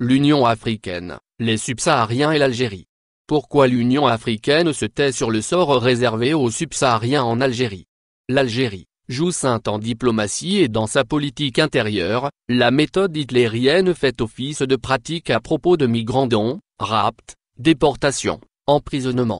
L'Union africaine, les subsahariens et l'Algérie. Pourquoi l'Union africaine se tait sur le sort réservé aux subsahariens en Algérie L'Algérie, joue sainte en diplomatie et dans sa politique intérieure, la méthode hitlérienne fait office de pratique à propos de migrants dont, rapt, déportation, emprisonnement,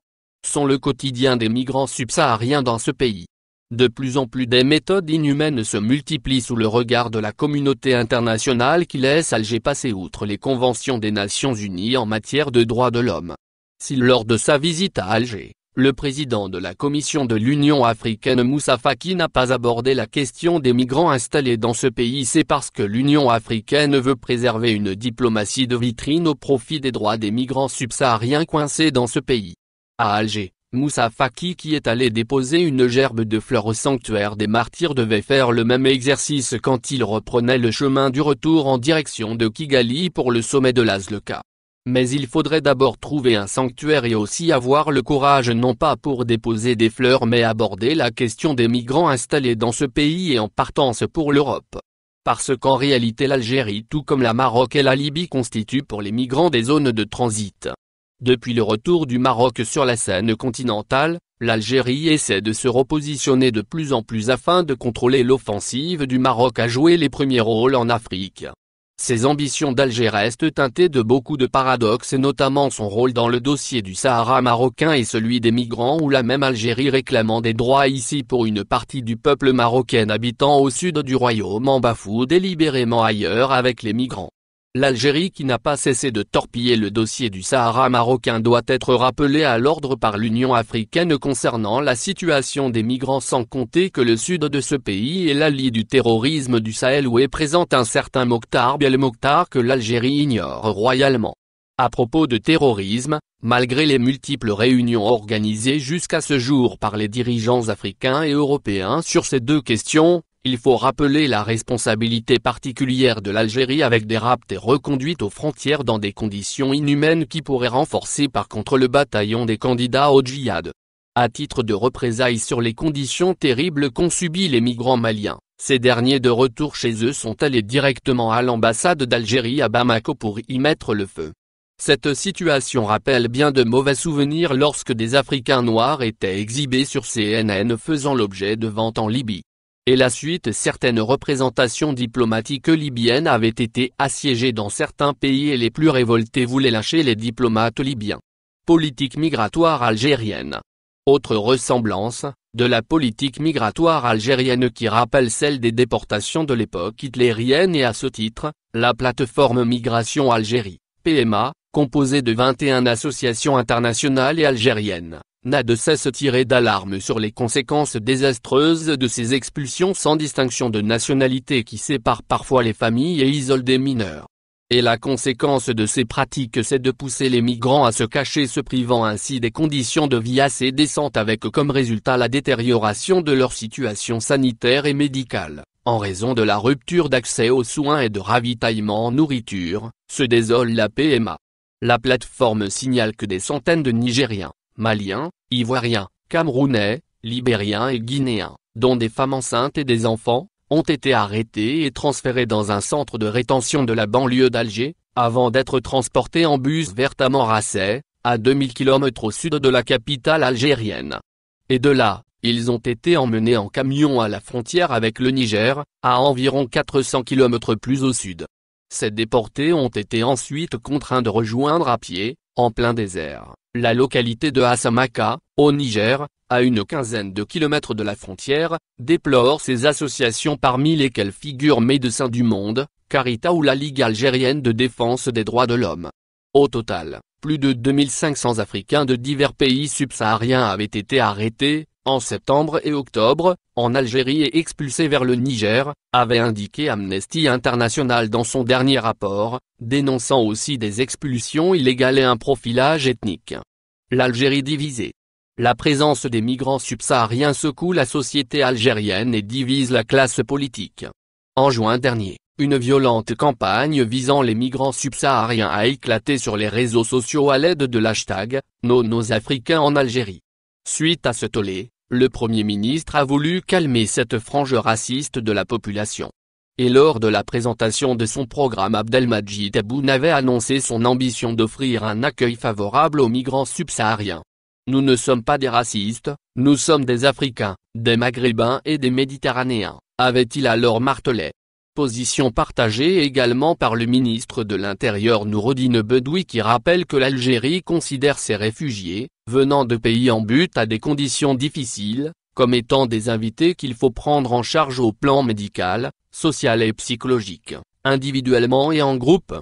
sont le quotidien des migrants subsahariens dans ce pays. De plus en plus des méthodes inhumaines se multiplient sous le regard de la communauté internationale qui laisse Alger passer outre les conventions des Nations Unies en matière de droits de l'homme. Si lors de sa visite à Alger, le président de la Commission de l'Union africaine Moussa Faki n'a pas abordé la question des migrants installés dans ce pays c'est parce que l'Union africaine veut préserver une diplomatie de vitrine au profit des droits des migrants subsahariens coincés dans ce pays. À Alger, Moussa Faki qui est allé déposer une gerbe de fleurs au sanctuaire des martyrs devait faire le même exercice quand il reprenait le chemin du retour en direction de Kigali pour le sommet de l'Azleka. Mais il faudrait d'abord trouver un sanctuaire et aussi avoir le courage non pas pour déposer des fleurs mais aborder la question des migrants installés dans ce pays et en partance pour l'Europe. Parce qu'en réalité l'Algérie tout comme la Maroc et la Libye constituent pour les migrants des zones de transit. Depuis le retour du Maroc sur la scène continentale, l'Algérie essaie de se repositionner de plus en plus afin de contrôler l'offensive du Maroc à jouer les premiers rôles en Afrique. Ses ambitions d'Alger restent teintées de beaucoup de paradoxes et notamment son rôle dans le dossier du Sahara marocain et celui des migrants ou la même Algérie réclamant des droits ici pour une partie du peuple marocain habitant au sud du royaume en bafoue délibérément ailleurs avec les migrants. L'Algérie qui n'a pas cessé de torpiller le dossier du Sahara marocain doit être rappelée à l'ordre par l'Union africaine concernant la situation des migrants sans compter que le sud de ce pays est l'allié du terrorisme du Sahel où est présent un certain Mokhtar moctar que l'Algérie ignore royalement. À propos de terrorisme, malgré les multiples réunions organisées jusqu'à ce jour par les dirigeants africains et européens sur ces deux questions, il faut rappeler la responsabilité particulière de l'Algérie avec des raptes et reconduites aux frontières dans des conditions inhumaines qui pourraient renforcer par contre le bataillon des candidats au djihad. À titre de représailles sur les conditions terribles qu'ont subi les migrants maliens, ces derniers de retour chez eux sont allés directement à l'ambassade d'Algérie à Bamako pour y mettre le feu. Cette situation rappelle bien de mauvais souvenirs lorsque des Africains noirs étaient exhibés sur CNN faisant l'objet de ventes en Libye et la suite certaines représentations diplomatiques libyennes avaient été assiégées dans certains pays et les plus révoltés voulaient lâcher les diplomates libyens. Politique migratoire algérienne Autre ressemblance, de la politique migratoire algérienne qui rappelle celle des déportations de l'époque hitlérienne et à ce titre, la plateforme Migration Algérie, PMA, composée de 21 associations internationales et algériennes, n'a de cesse tiré d'alarme sur les conséquences désastreuses de ces expulsions sans distinction de nationalité qui séparent parfois les familles et isolent des mineurs. Et la conséquence de ces pratiques c'est de pousser les migrants à se cacher se privant ainsi des conditions de vie assez décentes avec comme résultat la détérioration de leur situation sanitaire et médicale, en raison de la rupture d'accès aux soins et de ravitaillement en nourriture, se désole la PMA. La plateforme signale que des centaines de Nigériens, Maliens, Ivoiriens, Camerounais, Libériens et Guinéens, dont des femmes enceintes et des enfants, ont été arrêtés et transférés dans un centre de rétention de la banlieue d'Alger, avant d'être transportés en bus vers Tamanrasset, à 2000 km au sud de la capitale algérienne. Et de là, ils ont été emmenés en camion à la frontière avec le Niger, à environ 400 km plus au sud. Ces déportés ont été ensuite contraints de rejoindre à pied, en plein désert, la localité de Hassamaka, au Niger, à une quinzaine de kilomètres de la frontière, déplore ces associations parmi lesquelles figurent Médecins du Monde, Carita ou la Ligue algérienne de défense des droits de l'homme. Au total, plus de 2500 Africains de divers pays subsahariens avaient été arrêtés, en septembre et octobre, en Algérie et expulsés vers le Niger, avait indiqué Amnesty International dans son dernier rapport, dénonçant aussi des expulsions illégales et un profilage ethnique. L'Algérie divisée. La présence des migrants subsahariens secoue la société algérienne et divise la classe politique. En juin dernier, une violente campagne visant les migrants subsahariens a éclaté sur les réseaux sociaux à l'aide de l'hashtag nos Africains en Algérie. Suite à ce tollé, le Premier ministre a voulu calmer cette frange raciste de la population. Et lors de la présentation de son programme Abdelmajid Aboun avait annoncé son ambition d'offrir un accueil favorable aux migrants subsahariens. Nous ne sommes pas des racistes, nous sommes des Africains, des Maghrébins et des Méditerranéens, avait-il alors martelé. Position partagée également par le ministre de l'Intérieur Noureddine Bedoui qui rappelle que l'Algérie considère ses réfugiés, venant de pays en but à des conditions difficiles, comme étant des invités qu'il faut prendre en charge au plan médical, social et psychologique, individuellement et en groupe.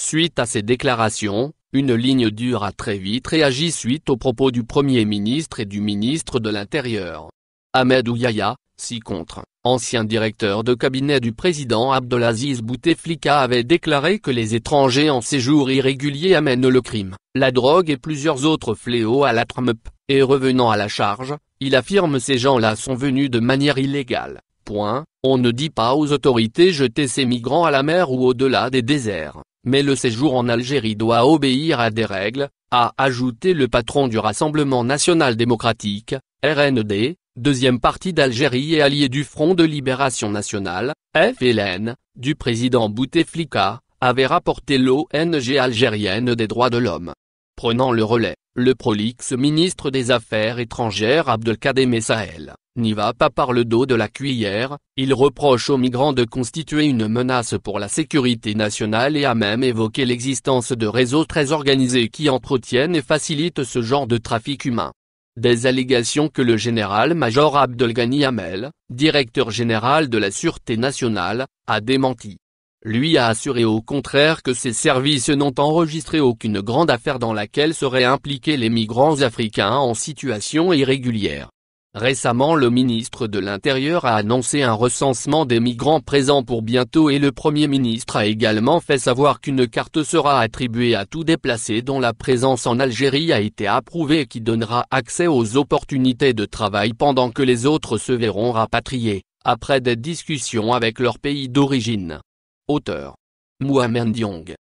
Suite à ces déclarations, une ligne dure a très vite réagi suite aux propos du Premier ministre et du ministre de l'Intérieur. Ahmed Ouyaya, si contre ancien directeur de cabinet du président Abdelaziz Bouteflika avait déclaré que les étrangers en séjour irrégulier amènent le crime, la drogue et plusieurs autres fléaux à la Trump. et revenant à la charge, il affirme ces gens-là sont venus de manière illégale. Point. On ne dit pas aux autorités jeter ces migrants à la mer ou au-delà des déserts, mais le séjour en Algérie doit obéir à des règles, a ajouté le patron du Rassemblement National Démocratique, RND, deuxième partie d'Algérie et allié du Front de Libération Nationale, FLN, du président Bouteflika, avait rapporté l'ONG algérienne des droits de l'homme. Prenant le relais, le prolixe ministre des Affaires étrangères Abdelkader Sahel n'y va pas par le dos de la cuillère, il reproche aux migrants de constituer une menace pour la sécurité nationale et a même évoqué l'existence de réseaux très organisés qui entretiennent et facilitent ce genre de trafic humain des allégations que le général-major Abdelghani Hamel, directeur général de la Sûreté nationale, a démenti. Lui a assuré au contraire que ses services n'ont enregistré aucune grande affaire dans laquelle seraient impliqués les migrants africains en situation irrégulière. Récemment le ministre de l'Intérieur a annoncé un recensement des migrants présents pour bientôt et le Premier ministre a également fait savoir qu'une carte sera attribuée à tout déplacé dont la présence en Algérie a été approuvée et qui donnera accès aux opportunités de travail pendant que les autres se verront rapatriés, après des discussions avec leur pays d'origine. Auteur Mohamed Diong